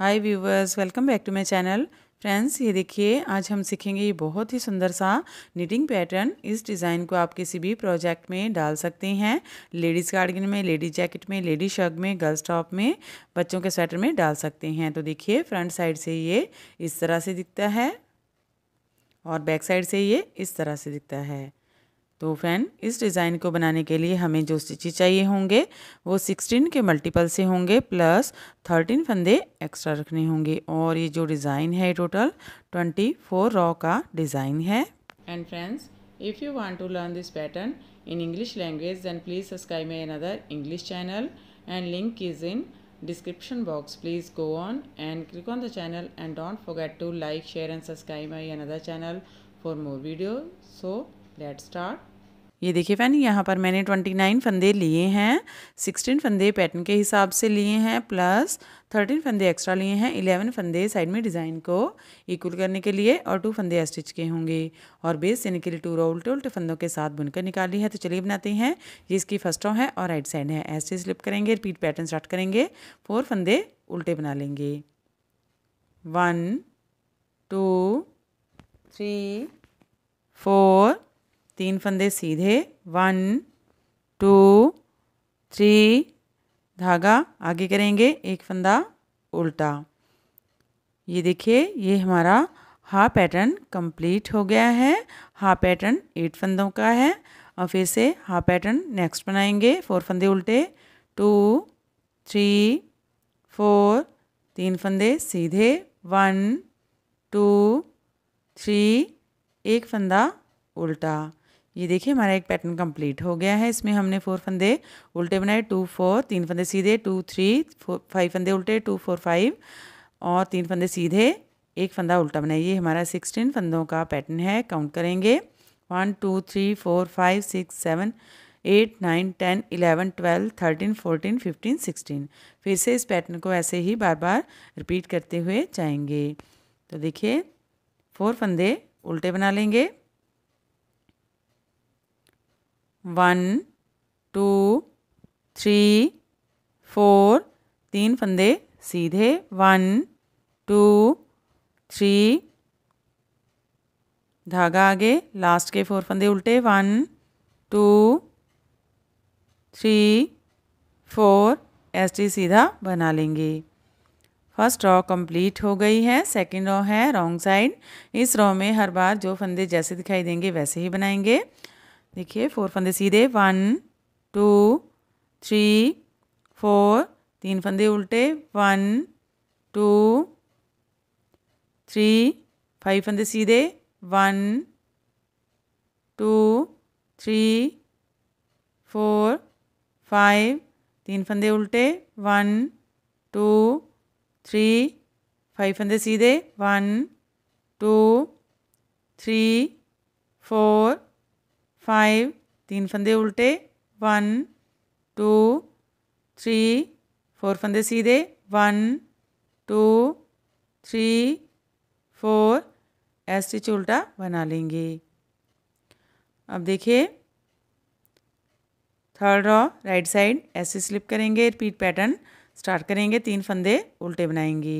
hi viewers welcome back to my channel friends ये देखिए आज हम सीखेंगे ये बहुत ही सुंदर सा निटिंग पैटर्न इस डिज़ाइन को आप किसी भी प्रोजेक्ट में डाल सकते हैं लेडीज़ गार्डिन में लेडीज़ जैकेट में लेडीज शर्ग में गर्ल्स टॉप में बच्चों के स्वेटर में डाल सकते हैं तो देखिए फ्रंट साइड से ये इस तरह से दिखता है और बैक साइड से ये इस तरह से दिखता है तो फ्रेंड इस डिज़ाइन को बनाने के लिए हमें जो स्टिचेज चाहिए होंगे वो सिक्सटीन के मल्टीपल से होंगे प्लस थर्टीन फंदे एक्स्ट्रा रखने होंगे और ये जो डिज़ाइन है टोटल ट्वेंटी फोर रॉ का डिज़ाइन है and friends if you want to learn this pattern in English language then please subscribe my another English channel and link is in description box please go on and click on the channel and don't forget to like share and subscribe my another channel for more video so let's start ये देखिए fan यहाँ पर मैंने twenty nine फंदे लिए हैं sixteen फंदे pattern के हिसाब से लिए हैं प्लस थर्टीन फंदे एक्स्ट्रा लिए हैं इलेवन फंदे साइड में डिज़ाइन को इक्वल करने के लिए और टू फंदे स्टिच के होंगे और बेस देने के लिए टू रो उल्टे उल्टे फंदों के साथ बुनकर निकाली है तो चलिए बनाते हैं ये इसकी फर्स्ट रो है और राइट साइड है ऐसे स्लिप करेंगे रिपीट पैटर्न स्टार्ट करेंगे फोर फंदे उल्टे बना लेंगे वन टू थ्री फोर तीन फंदे सीधे वन टू थ्री धागा आगे करेंगे एक फंदा उल्टा ये देखिए ये हमारा हा पैटर्न कंप्लीट हो गया है हा पैटर्न एट फंदों का है और फिर से हा पैटर्न नेक्स्ट बनाएंगे फोर फंदे उल्टे टू थ्री फोर तीन फंदे सीधे वन टू थ्री एक फंदा उल्टा ये देखिए हमारा एक पैटर्न कंप्लीट हो गया है इसमें हमने फोर फंदे उल्टे बनाए टू फोर तीन फंदे सीधे टू थ्री फोर फाइव फंदे उल्टे टू फोर फाइव और तीन फंदे सीधे एक फंदा उल्टा बनाए ये हमारा सिक्सटीन फंदों का पैटर्न है काउंट करेंगे one two three four five six seven eight nine ten eleven twelve thirteen fourteen fifteen sixteen फिर से इस पैटर्न को ऐसे ही बार बार रिपीट करते हुए जाएंगे तो देखिए फोर फंदे उल्टे बना लेंगे वन टू थ्री फोर तीन फंदे सीधे वन टू थ्री धागा आगे लास्ट के फोर फंदे उल्टे one two three four S T सीधा बना लेंगे फर्स्ट रॉ कंप्लीट हो गई है सेकंड रॉ है रॉन्ग साइड इस रॉ में हर बार जो फंदे जैसे दिखाई देंगे वैसे ही बनाएंगे देखिए फोर फंदे सीधे वन टू थ्री फोर तीन फंदे उल्टे वन टू थ्री फाइव फंदे सीधे one two three four five तीन फंदे उल्टे वन टू थ्री फाइव फंदे सीधे one two three four five तीन फंदे उल्टे वन टू थ्री फोर फंदे सीधे वन टू थ्री फोर ऐसे स्टिच उल्टा बना लेंगे अब देखिए थर्ड रॉ राइट साइड ऐसे स्लिप करेंगे रिपीट पैटर्न स्टार्ट करेंगे तीन फंदे उल्टे बनाएंगे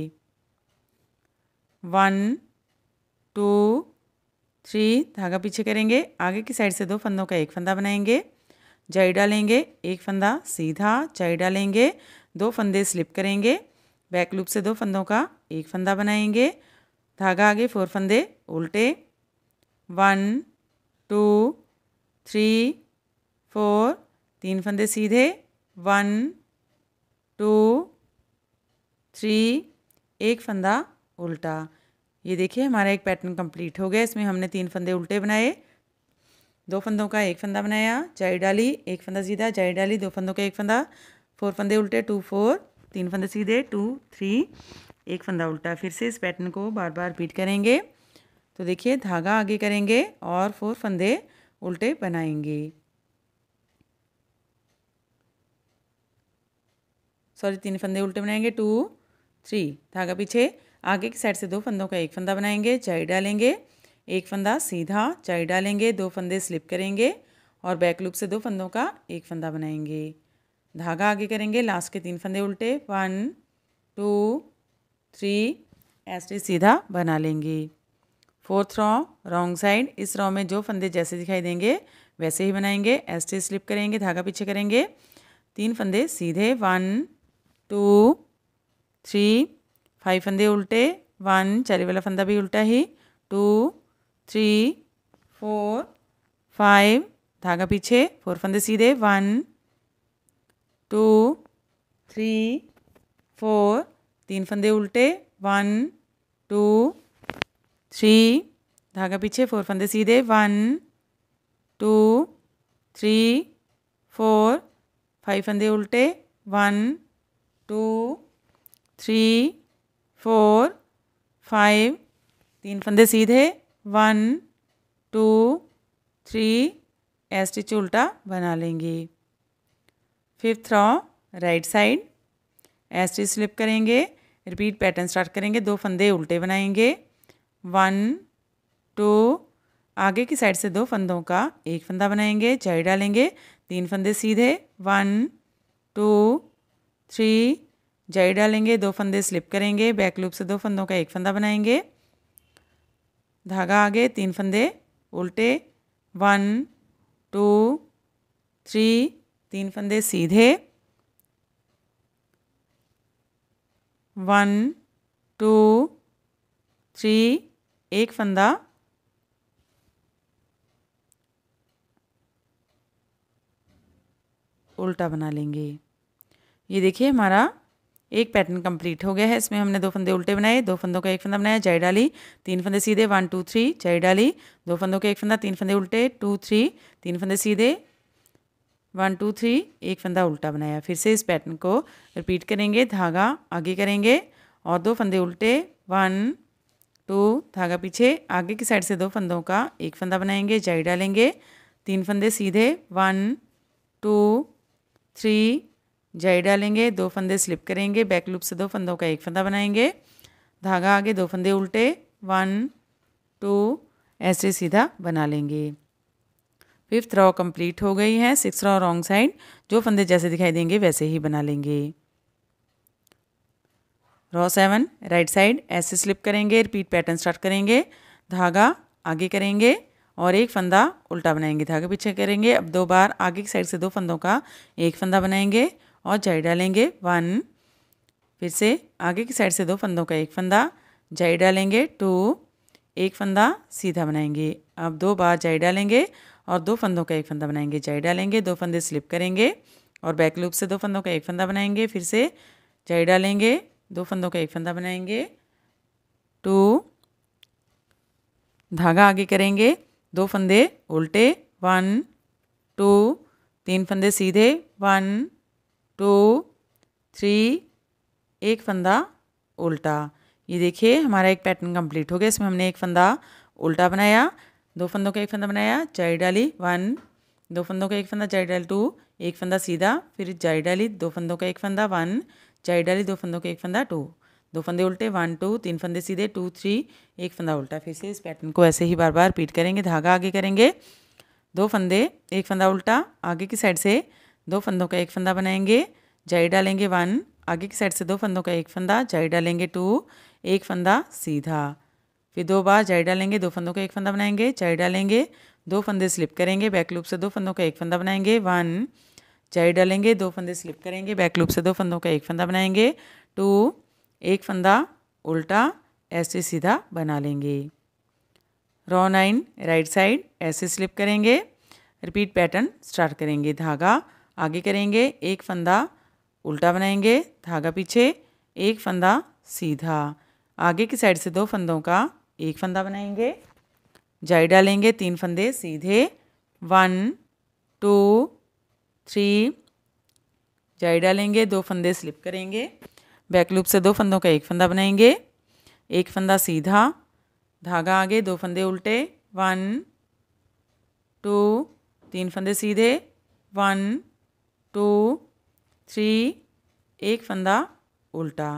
वन टू थ्री धागा पीछे करेंगे आगे की साइड से दो फंदों का एक फंदा बनाएंगे जाई डालेंगे एक फंदा सीधा जाई डालेंगे दो फंदे स्लिप करेंगे बैक लूप से दो फंदों का एक फंदा बनाएंगे धागा आगे फोर फंदे उल्टे वन टू थ्री फोर तीन फंदे सीधे वन टू थ्री एक फंदा उल्टा ये देखिए हमारा एक पैटर्न कंप्लीट हो गया इसमें हमने तीन फंदे उल्टे बनाए दो फंदों का एक फंदा बनाया जाई डाली एक फंदा सीधा जाई डाली दो फंदों का एक फंदा फोर फंदे उल्टे टू फोर तीन फंदे सीधे टू थ्री एक फंदा उल्टा फिर से इस पैटर्न को बार बार रिपीट करेंगे तो देखिए धागा आगे करेंगे और फोर फंदे उल्टे बनाएंगे सॉरी तीन फंदे उल्टे बनाएंगे टू थ्री धागा पीछे आगे की साइड से दो फंदों का एक फंदा बनाएंगे चाई डालेंगे एक फंदा सीधा चाई डालेंगे दो फंदे स्लिप करेंगे और बैक लूप से दो फंदों का एक फंदा बनाएंगे धागा आगे करेंगे लास्ट के तीन फंदे उल्टे वन टू थ्री ऐसे सीधा बना लेंगे फोर्थ रॉ रॉन्ग साइड इस रॉ में जो फंदे जैसे दिखाई देंगे वैसे ही बनाएंगे ऐसे स्लिप करेंगे धागा पीछे करेंगे तीन फंदे सीधे वन टू थ्री फाइव फंदे उल्टे वन चारी वाला फंदा भी उल्टा ही टू थ्री फोर फाइव धागा पीछे फोर फंदे सीधे वन टू थ्री फोर तीन फंदे उल्टे वन टू थ्री धागा पीछे फोर फंदे सीधे one two three four five फंदे उल्टे one two three four five तीन फंदे सीधे one two three stitch stitch उल्टा बना लेंगे fifth row right side stitch stitch slip करेंगे रिपीट पैटर्न स्टार्ट करेंगे दो फंदे उल्टे बनाएंगे वन टू आगे की साइड से दो फंदों का एक फंदा बनाएंगे चाय डालेंगे तीन फंदे सीधे वन टू थ्री जाई डालेंगे दो फंदे स्लिप करेंगे बैक लूप से दो फंदों का एक फंदा बनाएंगे धागा आगे तीन फंदे उल्टे वन टू थ्री तीन फंदे सीधे वन टू थ्री एक फंदा उल्टा बना लेंगे ये देखिए हमारा एक पैटर्न कंप्लीट हो गया है इसमें हमने दो फंदे उल्टे बनाए दो फंदों का एक फंदा बनाया जाई डाली तीन फंदे सीधे वन टू थ्री जाई डाली दो फंदों का एक फंदा तीन फंदे उल्टे टू थ्री तीन फंदे सीधे वन टू थ्री एक फंदा उल्टा बनाया फिर से इस पैटर्न को रिपीट करेंगे धागा आगे करेंगे और दो फंदे उल्टे वन टू धागा पीछे आगे की साइड से दो फंदों का एक फंदा बनाएंगे जाई डालेंगे तीन फंदे सीधे वन टू थ्री जाई डालेंगे दो फंदे स्लिप करेंगे बैक लूप से दो फंदों का एक फंदा बनाएंगे धागा आगे दो फंदे उल्टे वन टू ऐसे सीधा बना लेंगे फिफ्थ रॉ कंप्लीट हो गई है सिक्स रॉ रॉन्ग साइड जो फंदे जैसे दिखाई देंगे वैसे ही बना लेंगे रॉ सेवन राइट साइड ऐसे स्लिप करेंगे रिपीट पैटर्न स्टार्ट करेंगे धागा आगे करेंगे और एक फंदा उल्टा बनाएंगे धागे पीछे करेंगे अब दो बार आगे की साइड से दो फंदों का एक फंदा बनाएंगे और जाई डालेंगे वन फिर से आगे की साइड से दो फंदों का एक फंदा जाई डालेंगे टू एक फंदा सीधा बनाएंगे अब दो बार जाई डालेंगे और दो फंदों का एक फंदा बनाएंगे जाई डालेंगे दो फंदे स्लिप करेंगे और बैक लूप से दो फंदों का एक फंदा बनाएंगे फिर से जाई डालेंगे दो फंदों का एक फंदा बनाएंगे टू धागा आगे करेंगे दो फंदे उल्टे वन टू तीन फंदे सीधे वन टू थ्री एक फंदा उल्टा ये देखिए हमारा एक पैटर्न कंप्लीट हो गया इसमें हमने एक फंदा उल्टा बनाया दो फंदों का एक फंदा बनाया जाई डाली वन दो फंदों का एक फंदा जाई डाली टू एक फंदा सीधा फिर जाई डाली दो फंदों का एक फंदा वन जाई डाली दो फंदों का एक फंदा टू दो फंदे उल्टे वन टू तीन फंदे सीधे टू थ्री एक फंदा उल्टा फिर से इस पैटर्न को ऐसे ही बार बार रिपीट करेंगे धागा आगे करेंगे दो फंदे एक फंदा उल्टा आगे की साइड से दो फंदों का एक फंदा बनाएंगे जाई डालेंगे वन आगे की साइड से दो फंदों का एक फंदा जाई डालेंगे टू एक फंदा सीधा फिर दो बार जाई डालेंगे दो फंदों का एक फंदा बनाएंगे जाई डालेंगे दो फंदे स्लिप करेंगे बैक लूप से दो फंदों का एक फंदा बनाएंगे वन जाई डालेंगे दो फंदे स्लिप करेंगे बैक लूप से दो फंदों का एक फंदा बनाएंगे टू एक फंदा उल्टा ऐसे सीधा बना लेंगे रॉ नाइन राइट साइड ऐसे स्लिप करेंगे रिपीट पैटर्न स्टार्ट करेंगे धागा आगे करेंगे एक फंदा उल्टा बनाएंगे धागा पीछे एक फंदा सीधा आगे की साइड से दो फंदों का एक फंदा बनाएंगे जाई डालेंगे तीन फंदे सीधे वन टू थ्री जाई डालेंगे दो फंदे स्लिप करेंगे बैक लूप से दो फंदों का एक फंदा बनाएंगे एक फंदा सीधा धागा आगे दो फंदे उल्टे वन टू तीन फंदे सीधे वन टू थ्री एक फंदा उल्टा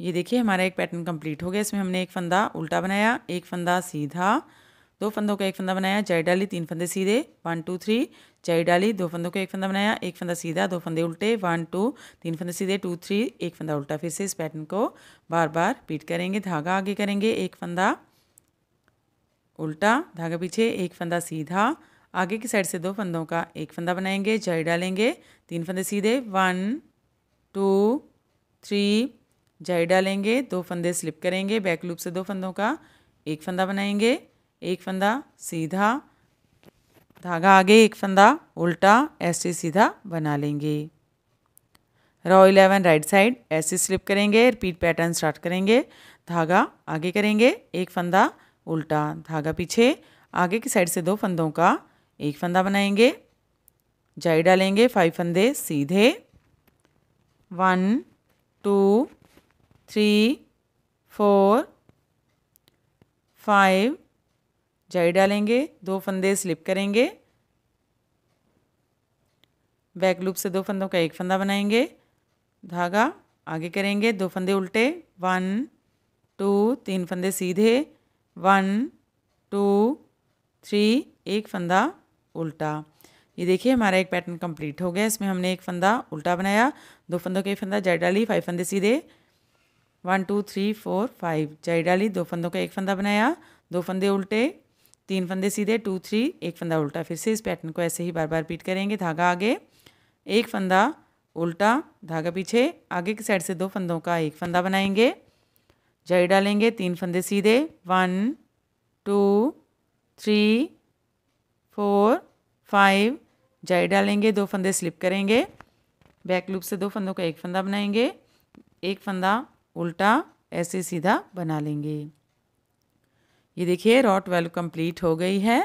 ये देखिए हमारा एक पैटर्न कंप्लीट हो गया इसमें हमने एक फंदा उल्टा बनाया एक फंदा सीधा दो फंदों का एक फंदा बनाया चाई डाली तीन फंदे सीधे वन टू थ्री चाई डाली दो फंदों का एक फंदा बनाया एक फंदा सीधा दो फंदे उल्टे वन टू तीन फंदे सीधे टू थ्री एक फंदा उल्टा फिर से इस पैटर्न को बार बार रिपीट करेंगे धागा आगे करेंगे एक फंदा उल्टा धागा पीछे एक फंदा सीधा आगे की साइड से दो फंदों का एक फंदा बनाएंगे जाली डालेंगे तीन फंदे सीधे वन टू थ्री जाली डालेंगे दो फंदे स्लिप करेंगे बैक लूप से दो फंदों का एक फंदा बनाएंगे एक फंदा सीधा धागा आगे एक फंदा उल्टा ऐसे सीधा बना लेंगे रॉ इलेवन राइट साइड ऐसे स्लिप करेंगे रिपीट पैटर्न स्टार्ट करेंगे धागा आगे करेंगे एक फंदा उल्टा धागा पीछे आगे की साइड से दो फंदों का एक फंदा बनाएंगे जाई डालेंगे फाइव फंदे सीधे one two three four five जाई डालेंगे दो फंदे स्लिप करेंगे बैक लूप से दो फंदों का एक फंदा बनाएंगे धागा आगे करेंगे दो फंदे उल्टे वन टू तीन फंदे सीधे वन टू थ्री एक फंदा उल्टा ये देखिए हमारा एक पैटर्न कंप्लीट हो गया इसमें हमने एक फंदा उल्टा बनाया दो फंदों के फंदा जाई डाली फाइव फंदे सीधे one two three four five जाई डाली दो फंदों का एक फंदा बनाया दो फंदे उल्टे तीन फंदे सीधे टू थ्री एक फंदा उल्टा फिर से इस पैटर्न को ऐसे ही बार बार रिपीट करेंगे धागा आगे एक फंदा उल्टा धागा पीछे आगे की साइड से दो फंदों का एक फंदा बनाएंगे जाई डालेंगे तीन फंदे सीधे one two three four five जाई डालेंगे दो फंदे स्लिप करेंगे बैक लूप से दो फंदों का एक फंदा बनाएंगे एक फंदा उल्टा ऐसे सीधा बना लेंगे ये देखिए रॉ ट्वेल्व कंप्लीट हो गई है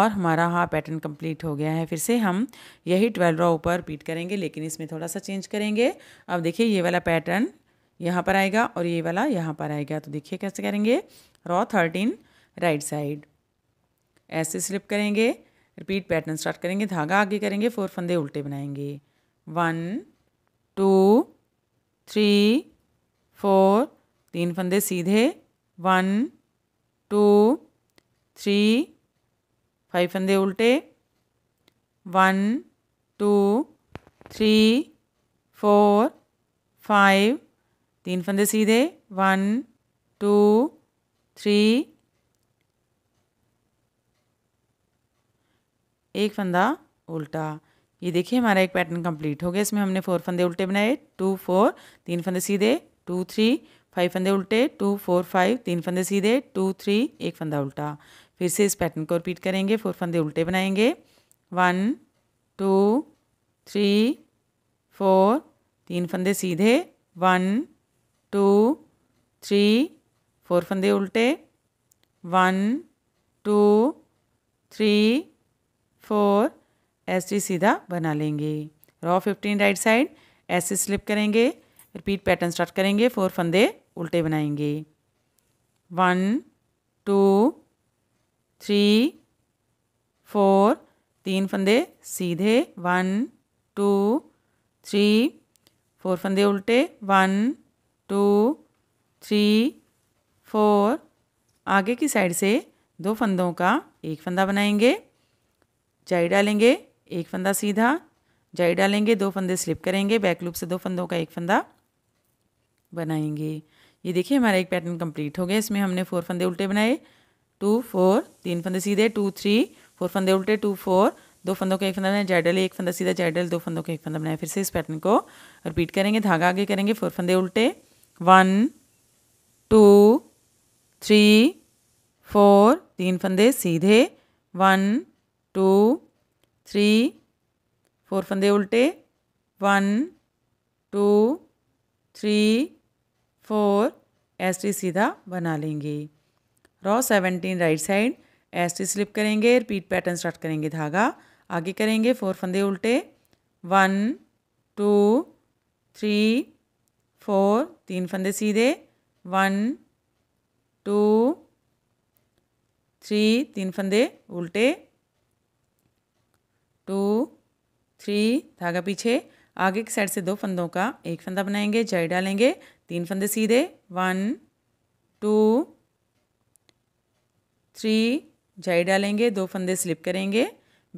और हमारा हाँ पैटर्न कंप्लीट हो गया है फिर से हम यही ट्वेल्व रॉ ऊपर रिपीट करेंगे लेकिन इसमें थोड़ा सा चेंज करेंगे अब देखिए ये वाला पैटर्न यहाँ पर आएगा और ये वाला यहाँ पर आएगा तो देखिए कैसे करेंगे रॉ थर्टीन राइट साइड ऐसे स्लिप करेंगे रिपीट पैटर्न स्टार्ट करेंगे धागा आगे करेंगे फोर फंदे उल्टे बनाएंगे वन टू थ्री फोर तीन फंदे सीधे वन टू थ्री फाइव फंदे उल्टे one two three four five तीन फंदे सीधे वन टू थ्री एक फंदा उल्टा ये देखिए हमारा एक पैटर्न कंप्लीट हो गया इसमें हमने फोर फंदे उल्टे बनाए टू फोर तीन फंदे सीधे टू थ्री फाइव फंदे उल्टे टू फोर फाइव तीन फंदे सीधे टू थ्री एक फंदा उल्टा फिर से इस पैटर्न को रिपीट करेंगे फोर फंदे उल्टे बनाएंगे वन टू थ्री फोर तीन फंदे सीधे वन टू थ्री फोर फंदे उल्टे one two three four S T सीधा बना लेंगे row fifteen right side S C slip करेंगे रिपीट पैटर्न स्टार्ट करेंगे फोर फंदे उल्टे बनाएंगे वन टू थ्री फोर तीन फंदे सीधे वन टू थ्री फोर फंदे उल्टे वन टू थ्री फोर आगे की साइड से दो फंदों का एक फंदा बनाएंगे जाई डालेंगे एक फंदा सीधा जाई डालेंगे दो फंदे स्लिप करेंगे बैक लूप से दो फंदों का एक फंदा बनाएंगे ये देखिए हमारा एक पैटर्न कंप्लीट हो गया इसमें हमने फोर फंदे उल्टे बनाए टू फोर तीन फंदे सीधे टू थ्री फोर फंदे उल्टे टू फोर दो फंदों का एक फंदा बनाया जाइडल एक फंदा सीधा जाइडल दो फंदों का एक फंदा बनाया फिर से इस पैटर्न को रिपीट करेंगे धागा आगे करेंगे फोर फंदे उल्टे वन टू थ्री फोर तीन फंदे सीधे वन टू थ्री फोर फंदे उल्टे one two three four S T तो सीधा बना लेंगे row seventeen right side S T slip करेंगे रिपीट पैटर्न स्टार्ट करेंगे धागा आगे करेंगे फोर फंदे उल्टे वन टू थ्री फोर तीन फंदे सीधे वन टू थ्री तीन फंदे उल्टे टू थ्री धागा पीछे आगे की साइड से दो फंदों का एक फंदा बनाएंगे जाई डालेंगे तीन फंदे सीधे वन टू थ्री जाई डालेंगे दो फंदे स्लिप करेंगे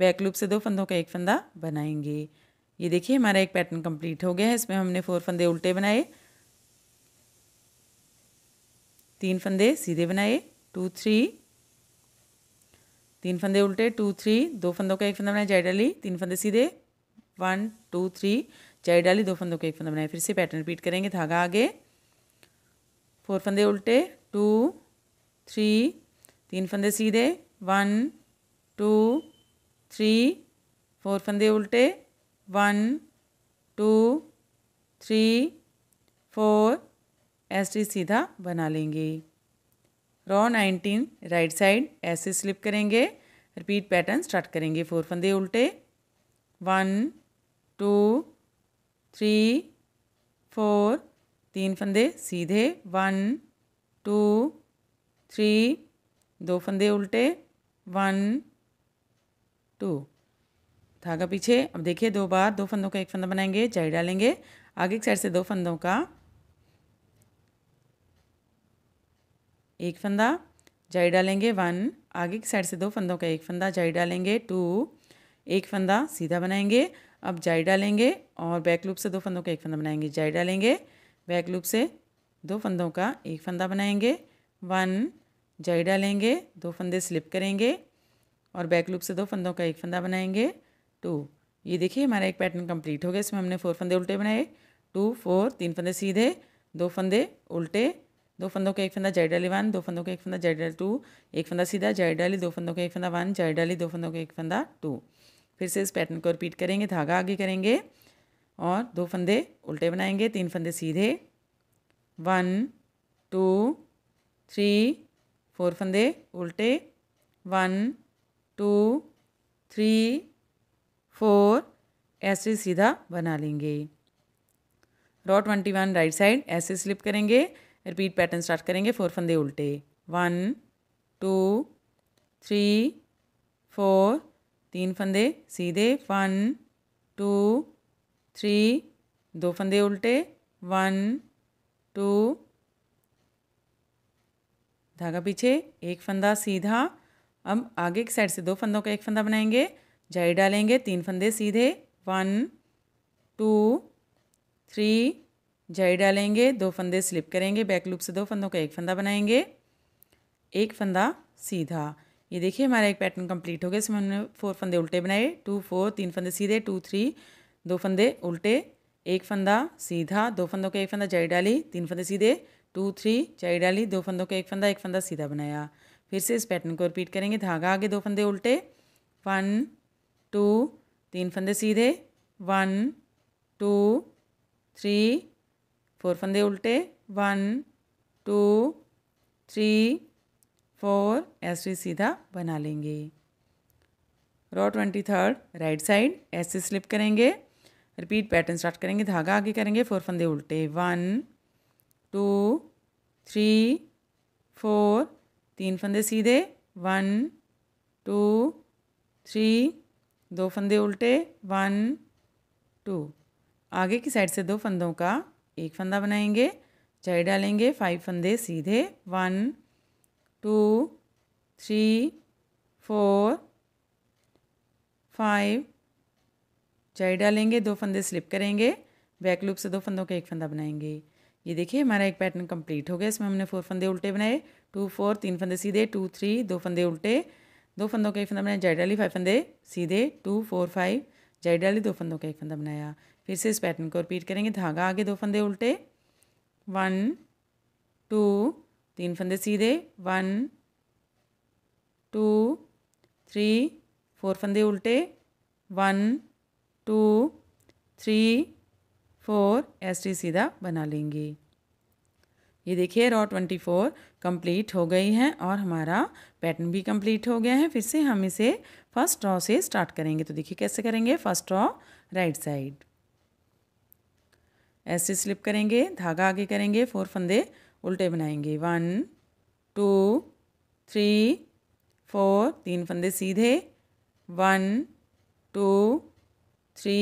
बैक लूप से दो फंदों का एक फंदा बनाएंगे ये देखिए हमारा एक पैटर्न कंप्लीट हो गया है इसमें हमने फोर फंदे उल्टे बनाए तीन फंदे सीधे बनाए टू थ्री तीन फंदे उल्टे टू थ्री दो फंदों का एक फंदा बनाया जय डाली तीन फंदे सीधे वन टू थ्री जाई डाली दो फंदों का एक फंदा बनाया फिर से पैटर्न रिपीट करेंगे धागा आगे फोर फंदे उल्टे टू थ्री तीन फंदे सीधे वन टू थ्री फोर फंदे उल्टे वन टू थ्री फोर ऐसे सीधा बना लेंगे रॉ नाइनटीन राइट साइड ऐसे स्लिप करेंगे रिपीट पैटर्न स्टार्ट करेंगे फोर फंदे उल्टे वन टू थ्री फोर तीन फंदे सीधे वन टू थ्री दो फंदे उल्टे वन टू धागा पीछे अब देखिए दो बार दो फंदों का एक फंदा बनाएंगे जाई डालेंगे आगे की साइड से दो फंदों का एक फंदा जाई डालेंगे वन आगे की साइड से दो फंदों का एक फंदा जाई डालेंगे टू एक फंदा सीधा बनाएंगे अब जाई डालेंगे और बैक लूप से दो फंदों का एक फंदा बनाएंगे जाई डालेंगे बैक लूप से दो फंदों का एक फंदा बनाएंगे वन जाई डालेंगे दो फंदे स्लिप करेंगे और बैक लूप से दो फंदों का एक फंदा बनाएंगे टू ये देखिए हमारा एक पैटर्न कंप्लीट हो गया इसमें हमने फोर फंदे उल्टे बनाए टू फोर तीन फंदे सीधे दो फंदे उल्टे दो फंदों का एक फंदा जय डाली वन दो फंदों का एक फंदा जय डाली टू एक फंदा सीधा जय डाली दो फंदों का एक फंदा वन जय डाली दो फंदों का एक फंदा टू फिर से इस पैटर्न को रिपीट करेंगे धागा आगे करेंगे और दो फंदे उल्टे बनाएंगे तीन फंदे सीधे वन टू थ्री फोर फंदे उल्टे वन टू थ्री फोर ऐसे सीधा बना लेंगे row twenty one right side ऐसे स्लिप करेंगे रिपीट पैटर्न स्टार्ट करेंगे फोर फंदे उल्टे वन टू थ्री फोर तीन फंदे सीधे वन टू थ्री दो फंदे उल्टे वन टू धागा पीछे एक फंदा सीधा अब आगे की साइड से दो फंदों का एक फंदा बनाएंगे जाई डालेंगे तीन फंदे सीधे वन टू थ्री जाई डालेंगे दो फंदे स्लिप करेंगे बैक लूप से दो फंदों का एक फंदा बनाएंगे एक फंदा सीधा ये देखिए हमारा एक पैटर्न कंप्लीट हो गया इसमें हमने फोर फंदे उल्टे बनाए टू फोर तीन फंदे सीधे टू थ्री दो फंदे उल्टे एक फंदा सीधा दो फंदों का एक फंदा जाई डाली तीन फंदे सीधे टू थ्री जाई डाली दो फंदों का एक फंदा एक फंदा सीधा बनाया फिर से इस पैटर्न को रिपीट करेंगे धागा आगे दो फंदे उल्टे वन टू तीन फंदे सीधे वन टू थ्री फोर फंदे उल्टे वन टू थ्री फोर ऐसे सीधा बना लेंगे row twenty third right side ऐसे स्लिप करेंगे रिपीट पैटर्न स्टार्ट करेंगे धागा आगे करेंगे फोर फंदे उल्टे वन टू थ्री फोर तीन फंदे सीधे वन टू थ्री दो फंदे उल्टे वन टू आगे की साइड से दो फंदों का एक फंदा बनाएंगे चाय डालेंगे फाइव फंदे सीधे one two three four five चाय डालेंगे दो फंदे स्लिप करेंगे बैक लूप से दो फंदों का एक फंदा बनाएंगे ये देखिए हमारा एक पैटर्न कंप्लीट हो गया इसमें हमने फोर फंदे उल्टे बनाए टू फोर तीन फंदे सीधे टू थ्री दो फंदे उल्टे दो फंदों का एक फंदा बनाया जैड डाली फाइव फंदे सीधे टू फोर फाइव जाइड वाले दो फंदों का एक फंदा बनाया फिर से इस पैटर्न को रिपीट करेंगे धागा आगे दो फंदे उल्टे वन टू तीन फंदे सीधे वन टू थ्री फोर फंदे उल्टे one two three four T सीधा बना लेंगे ये देखिए रॉ ट्वेंटी फोर कम्प्लीट हो गई है और हमारा पैटर्न भी कंप्लीट हो गया है फिर से हम इसे फर्स्ट रॉ से स्टार्ट करेंगे तो देखिए कैसे करेंगे फर्स्ट रॉ राइट साइड ऐसे स्लिप करेंगे धागा आगे करेंगे फोर फंदे उल्टे बनाएंगे वन टू थ्री फोर तीन फंदे सीधे वन टू थ्री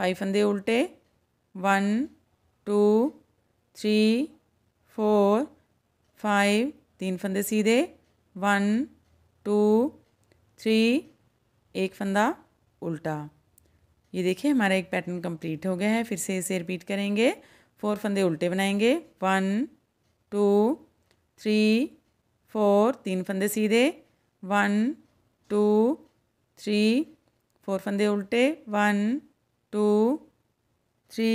फाइव फंदे उल्टे one two three four five तीन फंदे सीधे वन टू थ्री एक फंदा उल्टा ये देखिए हमारा एक पैटर्न कंप्लीट हो गया है फिर से इसे रिपीट करेंगे फोर फंदे उल्टे बनाएंगे वन टू थ्री फोर तीन फंदे सीधे वन टू थ्री फोर फंदे उल्टे वन टू थ्री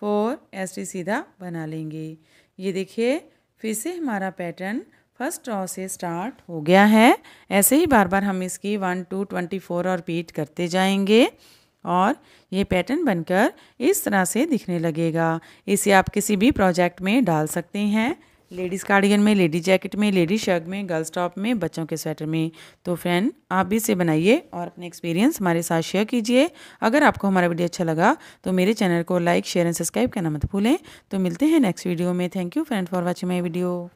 फोर ऐसे सीधा बना लेंगे ये देखिए फिर से हमारा पैटर्न फर्स्ट रॉ से स्टार्ट हो गया है ऐसे ही बार बार हम इसकी वन टू ट्वेंटी फोर और रिपीट करते जाएंगे और ये पैटर्न बनकर इस तरह से दिखने लगेगा इसे आप किसी भी प्रोजेक्ट में डाल सकते हैं लेडीज़ कार्डिगन में लेडीज जैकेट में लेडीज शर्ग में गर्ल्स टॉप में बच्चों के स्वेटर में तो फ्रेंड आप भी इसे बनाइए और अपने एक्सपीरियंस हमारे साथ शेयर कीजिए अगर आपको हमारा वीडियो अच्छा लगा तो मेरे चैनल को लाइक शेयर एंड सब्सक्राइब करना मत भूलें तो मिलते हैं नेक्स्ट वीडियो में thank you friend for watching my video